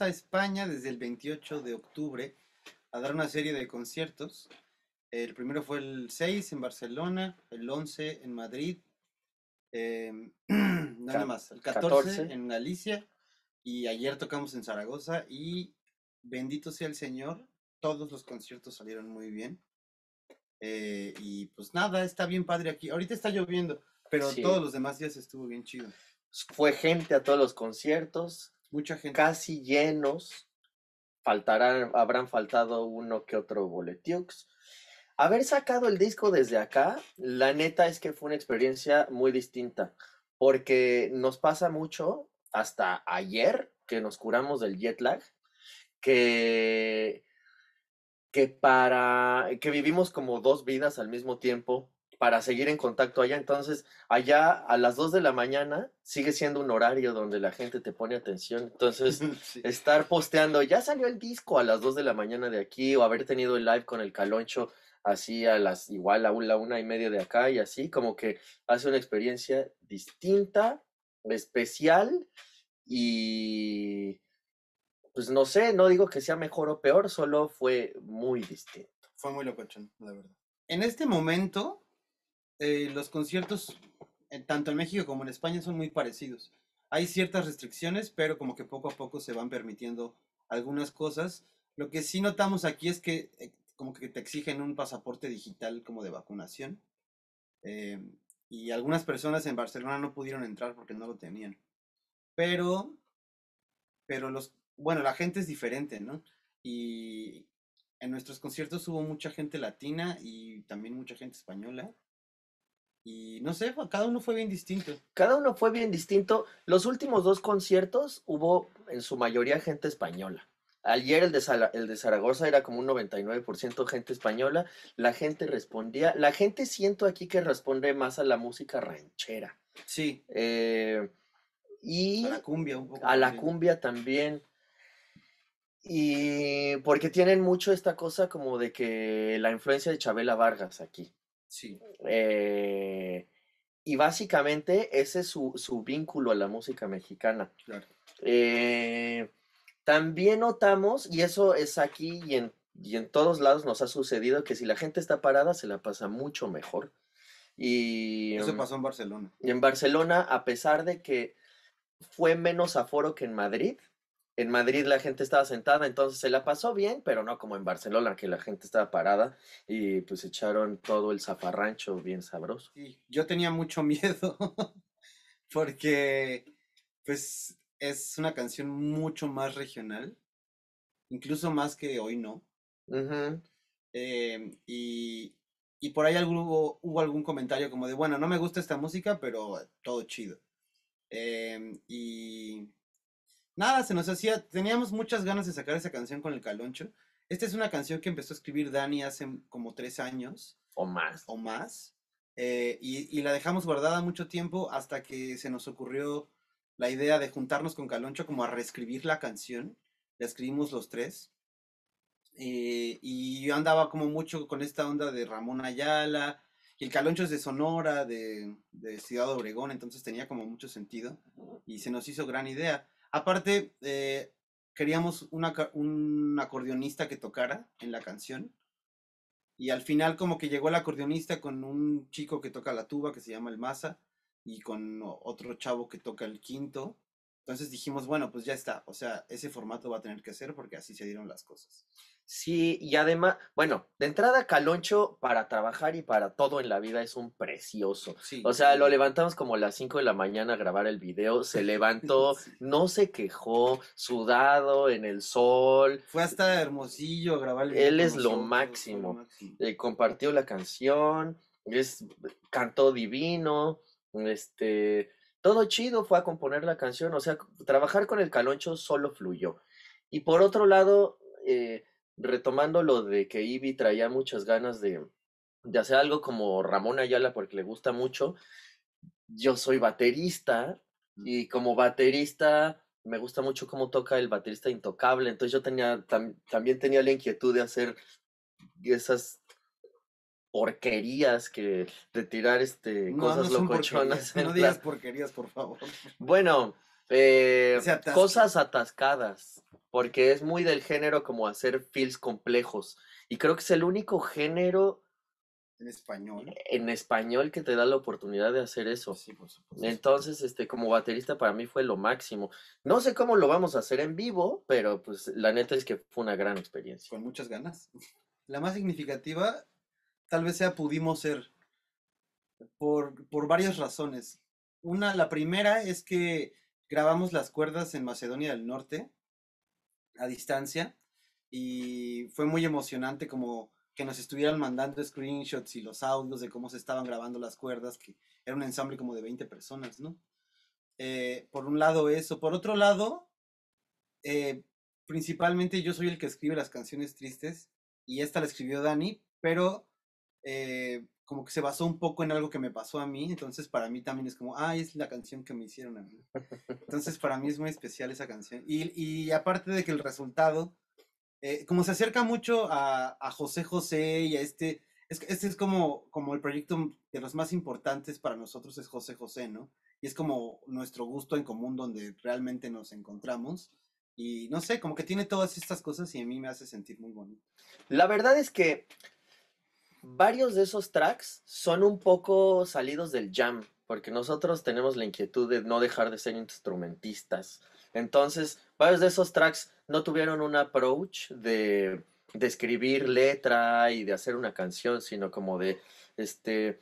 a España desde el 28 de octubre a dar una serie de conciertos. El primero fue el 6 en Barcelona, el 11 en Madrid, em, nada más, el 14, en Galicia y ayer tocamos en Zaragoza y bendito sea el Señor, todos los conciertos salieron muy bien. Eh, y pues nada, está bien padre aquí. Ahorita está lloviendo, pero todos los demás días estuvo bien chido. Fue gente a todos los conciertos, Mucha gente. Casi llenos. Faltarán, habrán faltado uno que otro boletiux. Haber sacado el disco desde acá, la neta es que fue una experiencia muy distinta, porque nos pasa mucho hasta ayer que nos curamos del jet lag, que que para que vivimos como dos vidas al mismo tiempo para seguir en contacto allá. Entonces, allá a las 2 de la mañana sigue siendo un horario donde la gente te pone atención. Entonces, estar posteando, ya salió el disco a las 2 de la mañana de aquí, o haber tenido el live con el caloncho así a las igual a la una y media de acá y así, como que hace una experiencia distinta, especial y pues no sé, no digo que sea mejor o peor, solo fue muy distinto. Fue muy locochón, la verdad. En este momento, eh, los conciertos, eh, tanto en México como en España, son muy parecidos. Hay ciertas restricciones, pero como que poco a poco se van permitiendo algunas cosas. Lo que sí notamos aquí es que eh, como que te exigen un pasaporte digital como de vacunación. y algunas personas en Barcelona no pudieron entrar porque no lo tenían. Pero, pero los, bueno, la gente es diferente, ¿no? Y en nuestros conciertos hubo mucha gente latina y también mucha gente española. Y no sé, cada uno fue bien distinto. Cada uno fue bien distinto. Los últimos dos conciertos hubo en su mayoría gente española. Ayer el de, Zaragoza era como un 99% gente española. La gente respondía. La gente siento aquí que responde más a la música ranchera. Sí. Eh, y. A la cumbia A la cumbia también. Y porque tienen mucho esta cosa como de que la influencia de Chabela Vargas aquí. Sí. Eh, y básicamente ese es su, vínculo a la música mexicana. Claro. Eh, también notamos, y eso es aquí y en, todos lados nos ha sucedido, que si la gente está parada se la pasa mucho mejor. Y, eso mm, pasó en Barcelona. Y en Barcelona, a pesar de que fue menos aforo que en Madrid, en Madrid la gente estaba sentada, entonces se la pasó bien, pero no como en Barcelona, que la gente estaba parada y pues echaron todo el zafarrancho bien sabroso. Sí, yo tenía mucho miedo porque pues es una canción mucho más regional, incluso más que hoy no. Em, y, y, por ahí hubo hubo algún comentario como de, bueno, no me gusta esta música, pero todo chido. Em, y nada, se nos hacía, teníamos muchas ganas de sacar esa canción con el caloncho. Esta es una canción que empezó a escribir Dani hace como tres años. O más. O más. Eh, y, la dejamos guardada mucho tiempo hasta que se nos ocurrió la idea de juntarnos con Caloncho como a reescribir la canción. La escribimos los tres. Eh, y yo andaba como mucho con esta onda de Ramón Ayala. Y el Caloncho es de Sonora, de, de Ciudad Obregón, entonces tenía como mucho sentido. Y se nos hizo gran idea. Aparte, eh, queríamos un acordeonista que tocara en la canción. Y al final como que llegó el acordeonista con un chico que toca la tuba, que se llama el Maza, y con otro chavo que toca el quinto, entonces dijimos, bueno, pues ya está, o sea, ese formato va a tener que ser porque así se dieron las cosas. Sí, y además, bueno, de entrada Caloncho para trabajar y para todo en la vida es un precioso. Sí, o sea, lo levantamos como a las 5 de la mañana a grabar el video, se levantó, no se quejó, sudado en el sol. Fue hasta Hermosillo grabar el video. Él es lo máximo. Eh, compartió la canción, es, cantó divino, este todo chido fue a componer la canción, o sea, trabajar con el caloncho solo fluyó. Y por otro lado, eh, retomando lo de que Ivy traía muchas ganas de, hacer algo como Ramón Ayala porque le gusta mucho, yo soy baterista mm. y como baterista me gusta mucho cómo toca el baterista intocable, entonces yo tenía, también tenía la inquietud de hacer esas porquerías que de tirar este cosas locochonas. No digas porquerías, por favor. Bueno, eh, cosas atascadas, porque es muy del género como hacer feels complejos. Y creo que es el único género en español. En español que te da la oportunidad de hacer eso. Entonces, este, como baterista para mí fue lo máximo. No sé cómo lo vamos a hacer en vivo, pero pues la neta es que fue una gran experiencia. Con muchas ganas. La más significativa tal vez sea pudimos ser, por, por varias razones. Una, la primera es que grabamos las cuerdas en Macedonia del Norte a distancia y fue muy emocionante como que nos estuvieran mandando screenshots y los audios de cómo se estaban grabando las cuerdas, que era un ensamble como de 20 personas, ¿no? Eh, por un lado eso. Por otro lado, eh, principalmente yo soy el que escribe las canciones tristes y esta la escribió Dani, pero eh, como que se basó un poco en algo que me pasó a mí, entonces para mí también es como, ah, es la canción que me hicieron a mí. Entonces para mí es muy especial esa canción. Y, y aparte de que el resultado, eh, como se acerca mucho a, a, José José y a este, es, este es como, como el proyecto de los más importantes para nosotros es José José, ¿no? Y es como nuestro gusto en común donde realmente nos encontramos. Y no sé, como que tiene todas estas cosas y a mí me hace sentir muy bonito. La verdad es que varios de esos tracks son un poco salidos del jam, porque nosotros tenemos la inquietud de no dejar de ser instrumentistas. Entonces, varios de esos tracks no tuvieron un approach de, escribir letra y de hacer una canción, sino como de este,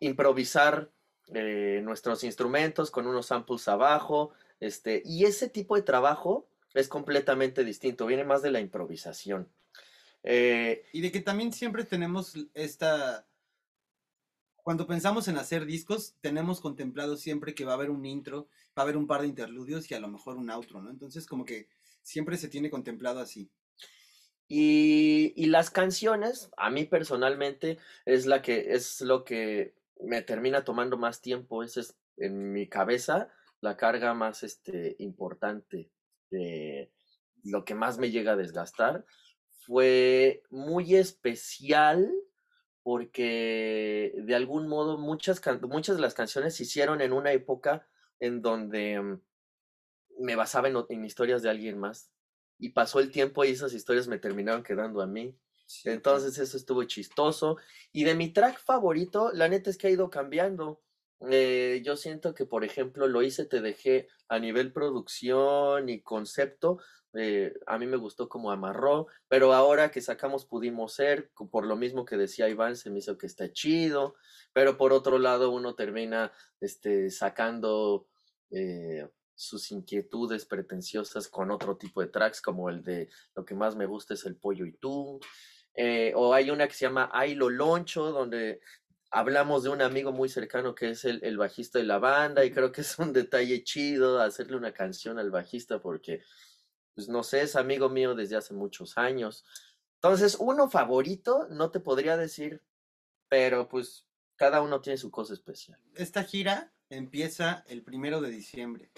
improvisar eh, nuestros instrumentos con unos samples abajo. Este, y ese tipo de trabajo es completamente distinto, viene más de la improvisación. Eh, y de que también siempre tenemos esta... Cuando pensamos en hacer discos, tenemos contemplado siempre que va a haber un intro, va a haber un par de interludios y a lo mejor un outro, ¿no? Entonces como que siempre se tiene contemplado así. Y, las canciones, a mí personalmente, es, la que, es lo que me termina tomando más tiempo, es, es en mi cabeza la carga más este, importante lo que más me llega a desgastar fue muy especial porque de algún modo muchas, muchas de las canciones se hicieron en una época en donde mm, me basaba en, historias de alguien más. Y pasó el tiempo y esas historias me terminaron quedando a mí. Entonces eso estuvo chistoso. Y de mi track favorito, la neta es que ha ido cambiando. Eh, yo siento que, por ejemplo, lo hice, te dejé a nivel producción y concepto. Eh, a mí me gustó como amarró, pero ahora que sacamos pudimos ser, por lo mismo que decía Iván, se me hizo que está chido, pero por otro lado uno termina este, sacando eh, sus inquietudes pretenciosas con otro tipo de tracks, como el de lo que más me gusta es el pollo y tú, o hay una que se llama lo Loncho, donde hablamos de un amigo muy cercano que es el, bajista de la banda y creo que es un detalle chido hacerle una canción al bajista porque, pues no sé, es amigo mío desde hace muchos años. Entonces, uno favorito, no te podría decir, pero pues cada uno tiene su cosa especial. Esta gira empieza el primero de diciembre.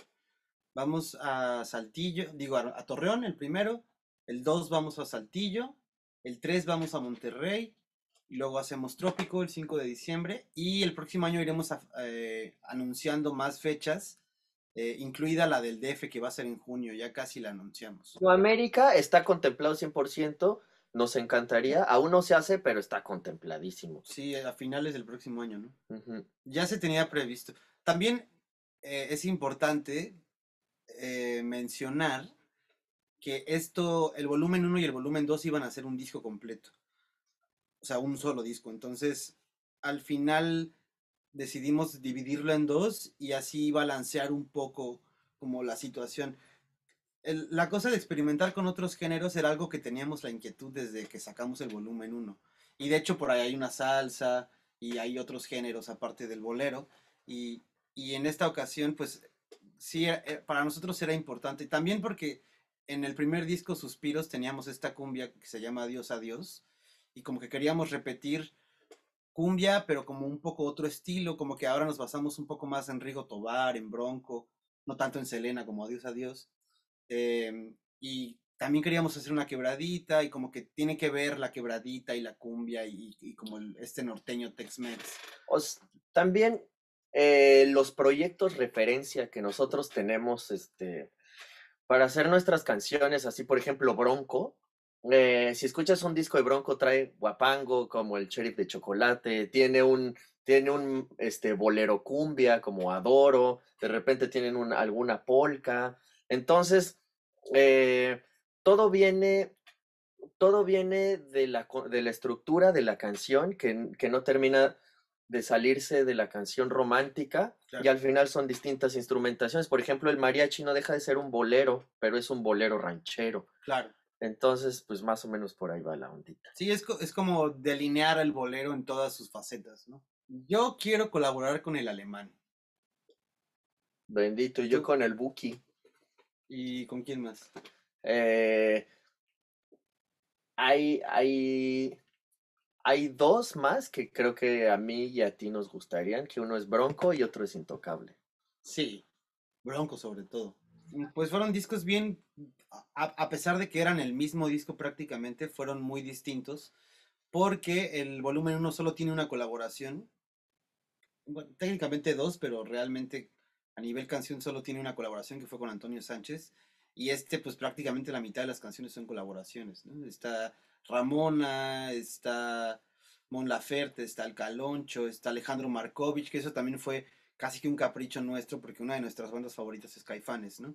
Vamos a Saltillo, digo, a, Torreón el primero, el 2 vamos a Saltillo, el 3 vamos a Monterrey, y luego hacemos Trópico el 5 de diciembre y el próximo año iremos eh, anunciando más fechas, eh, incluida la del DF que va a ser en junio, ya casi la anunciamos. América está contemplado 100%, nos encantaría, aún no se hace, pero está contempladísimo. Sí, a finales del próximo año, ¿no? Ya se tenía previsto. También eh, es importante mencionar que esto, el volumen 1 y el volumen 2 iban a ser un disco completo o sea, un solo disco. Entonces, al final decidimos dividirlo en dos y así balancear un poco como la situación. la cosa de experimentar con otros géneros era algo que teníamos la inquietud desde que sacamos el volumen uno. Y de hecho por ahí hay una salsa y hay otros géneros aparte del bolero. Y, y en esta ocasión, pues sí, eh, eh, para nosotros era importante. También porque en el primer disco Suspiros teníamos esta cumbia que se llama Adiós, Adiós, y como que queríamos repetir cumbia, pero como un poco otro estilo, como que ahora nos basamos un poco más en Rigo Tobar, en Bronco, no tanto en Selena como Adiós Adiós. Eh, y también queríamos hacer una quebradita y como que tiene que ver la quebradita y la cumbia y, como este norteño Tex-Mex. También eh, los proyectos referencia que nosotros tenemos este, para hacer nuestras canciones, así por ejemplo Bronco, eh, si escuchas un disco de Bronco, trae guapango, como el sheriff de chocolate, tiene un, tiene un este, bolero cumbia, como Adoro, de repente tienen alguna polca. Entonces, eh, todo viene, todo viene de la, de la estructura de la canción, que, no termina de salirse de la canción romántica y al final son distintas instrumentaciones. Por ejemplo, el mariachi no deja de ser un bolero, pero es un bolero ranchero. Claro. Entonces, pues más o menos por ahí va la ondita. Sí, es, como delinear al bolero en todas sus facetas, ¿no? Yo quiero colaborar con el alemán. Bendito, y yo con el Buki. ¿Y con quién más? Eh, hay, hay, hay dos más que creo que a mí y a ti nos gustarían, que uno es Bronco y otro es Intocable. Sí, Bronco sobre todo. Pues fueron discos bien a, pesar de que eran el mismo disco prácticamente, fueron muy distintos, porque el volumen 1 solo tiene una colaboración, técnicamente dos, pero realmente a nivel canción solo tiene una colaboración que fue con Antonio Sánchez, y este pues prácticamente la mitad de las canciones son colaboraciones, ¿no? Está Ramona, está Mon Laferte, está Alcaloncho, está Alejandro Markovich, que eso también fue casi que un capricho nuestro, porque una de nuestras bandas favoritas es Caifanes, ¿no?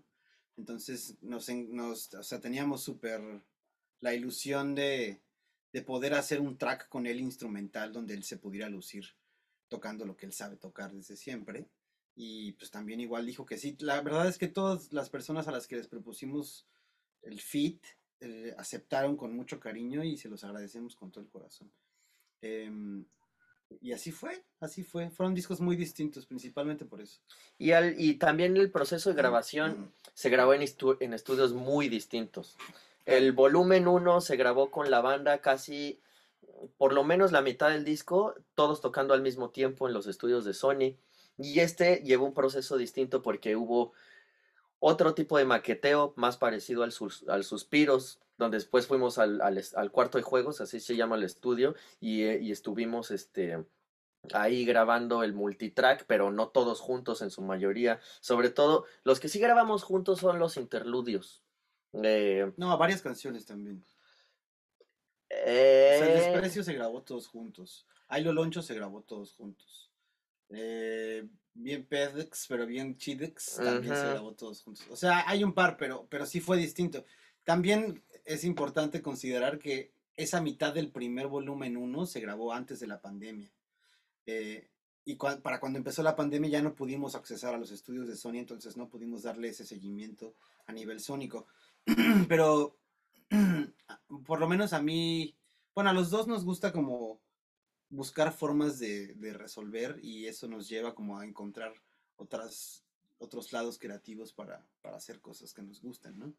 Entonces nos, nos teníamos súper la ilusión de, de, poder hacer un track con él instrumental donde él se pudiera lucir tocando lo que él sabe tocar desde siempre. Y pues también igual dijo que sí. La verdad es que todas las personas a las que les propusimos el fit eh, aceptaron con mucho cariño y se los agradecemos con todo el corazón. Em, y así fue, así fue. Fueron discos muy distintos, principalmente por eso. Y, al, y también el proceso de grabación se grabó en, en estudios muy distintos. El volumen 1 se grabó con la banda casi, por lo menos la mitad del disco, todos tocando al mismo tiempo en los estudios de Sony. Y este llevó un proceso distinto porque hubo otro tipo de maqueteo más parecido al, suspiros, donde después fuimos al, cuarto de juegos, así se llama el estudio, y, eh, estuvimos este, ahí grabando el multitrack, pero no todos juntos en su mayoría. Sobre todo, los que sí grabamos juntos son los interludios. Eh, no, varias canciones también. el eh, desprecio se grabó todos juntos. Ailo Loncho se grabó todos juntos. Eh, bien Pedex, pero bien Chidex también se grabó todos juntos. O sea, hay un par, pero, pero sí fue distinto. También es importante considerar que esa mitad del primer volumen 1 se grabó antes de la pandemia. Eh, y para cuando empezó la pandemia ya no pudimos accesar a los estudios de Sony, entonces no pudimos darle ese seguimiento a nivel sónico. pero por lo menos a mí, bueno, a los dos nos gusta como buscar formas de, resolver y eso nos lleva como a encontrar otras, otros lados creativos para, hacer cosas que nos gustan, ¿no?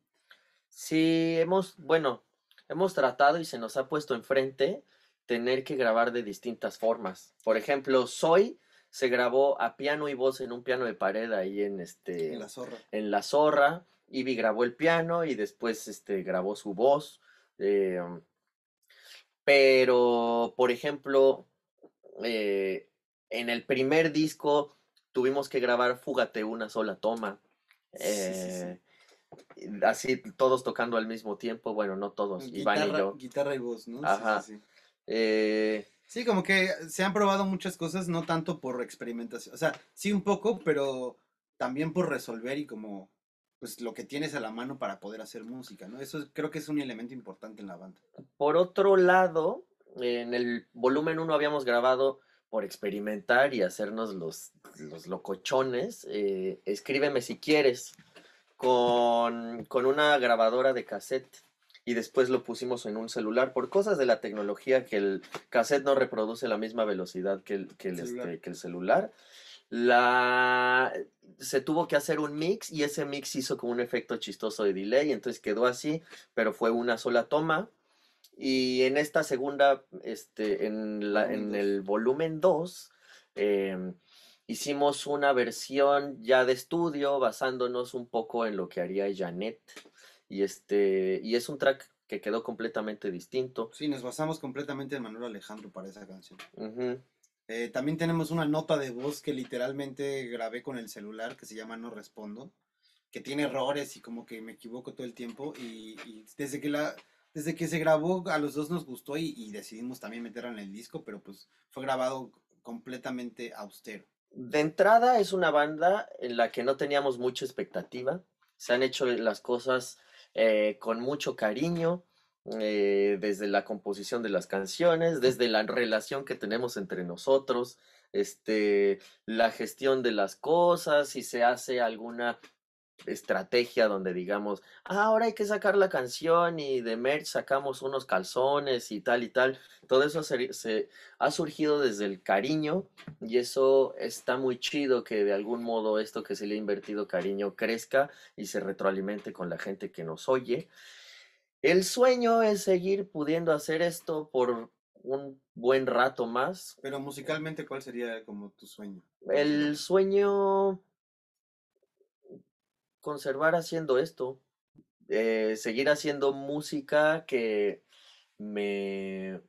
Sí, hemos, bueno, hemos tratado y se nos ha puesto enfrente tener que grabar de distintas formas. Por ejemplo, Soy se grabó a piano y voz en un piano de pared ahí en este... En la zorra. En la grabó el piano y después este, grabó su voz. Eh, pero, por ejemplo, eh, en el primer disco tuvimos que grabar Fúgate una sola toma. Eh, así todos tocando al mismo tiempo, bueno, no todos, guitarra, Iván y yo. Guitarra y voz, ¿no? Ajá. Eh, sí, como que se han probado muchas cosas, no tanto por experimentación, o sea, sí un poco, pero también por resolver y como pues lo que tienes a la mano para poder hacer música, ¿no? Eso creo que es un elemento importante en la banda. Por otro lado, en el volumen 1 habíamos grabado por experimentar y hacernos los, locochones, eh, escríbeme si quieres, con, una grabadora de cassette y después lo pusimos en un celular por cosas de la tecnología que el cassette no reproduce la misma velocidad que el, que el celular este, la se tuvo que hacer un mix y ese mix hizo como un efecto chistoso de delay, entonces quedó así, pero fue una sola toma. Y en esta segunda, este, en, la, en el volumen 2, em, hicimos una versión ya de estudio basándonos un poco en lo que haría Janet. Y, este, y es un track que quedó completamente distinto. Sí, nos basamos completamente en Manuel Alejandro para esa canción. Eh, también tenemos una nota de voz que literalmente grabé con el celular que se llama No Respondo, que tiene errores y como que me equivoco todo el tiempo. Y, desde, que desde que se grabó a los dos nos gustó y, decidimos también meterla en el disco, pero pues fue grabado completamente austero. De entrada es una banda en la que no teníamos mucha expectativa. Se han hecho las cosas eh, con mucho cariño eh, desde la composición de las canciones, desde la relación que tenemos entre nosotros, este, la gestión de las cosas, si se hace alguna estrategia donde digamos, ah, ahora hay que sacar la canción y de merch sacamos unos calzones y tal y tal. Todo eso ha surgido desde el cariño y eso está muy chido que de algún modo esto que se le ha invertido cariño crezca y se retroalimente con la gente que nos oye. El sueño es seguir pudiendo hacer esto por un buen rato más. Pero musicalmente, ¿cuál sería como tu sueño? El sueño conservar haciendo esto, eh, seguir haciendo música que me...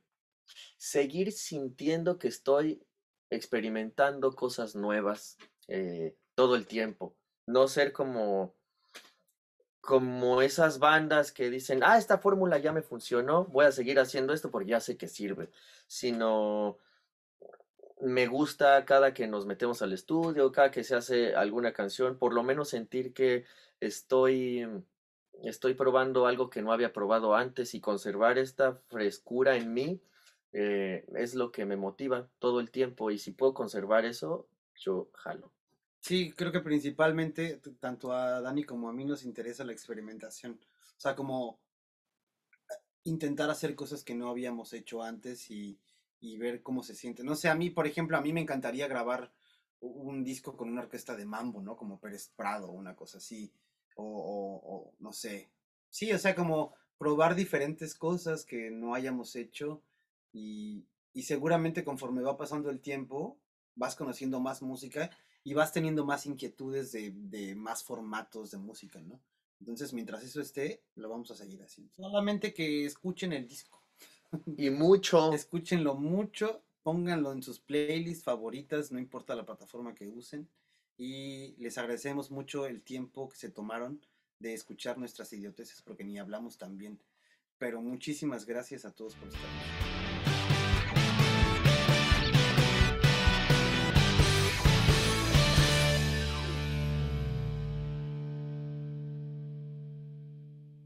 seguir sintiendo que estoy experimentando cosas nuevas eh, todo el tiempo. No ser como como esas bandas que dicen, ah, esta fórmula ya me funcionó, voy a seguir haciendo esto porque ya sé que sirve, sino me gusta cada que nos metemos al estudio, cada que se hace alguna canción, por lo menos sentir que estoy, estoy probando algo que no había probado antes y conservar esta frescura en mí eh, es lo que me motiva todo el tiempo y si puedo conservar eso, yo jalo. Sí, creo que principalmente tanto a Dani como a mí nos interesa la experimentación. O sea, como eh, intentar hacer cosas que no habíamos hecho antes y, y ver cómo se siente. No sé, a mí, por ejemplo, a mí me encantaría grabar un disco con una orquesta de mambo, ¿no? Como Pérez Prado, una cosa así. O, no sé. Sí, o sea, como probar diferentes cosas que no hayamos hecho y, y seguramente conforme va pasando el tiempo, vas conociendo más música y vas teniendo más inquietudes de, más formatos de música, ¿no? Entonces, mientras eso esté, lo vamos a seguir haciendo. Solamente que escuchen el disco. Y mucho. Escúchenlo mucho, pónganlo en sus playlists favoritas, no importa la plataforma que usen. Y les agradecemos mucho el tiempo que se tomaron de escuchar nuestras idioteces, porque ni hablamos tan bien. Pero muchísimas gracias a todos por estar aquí.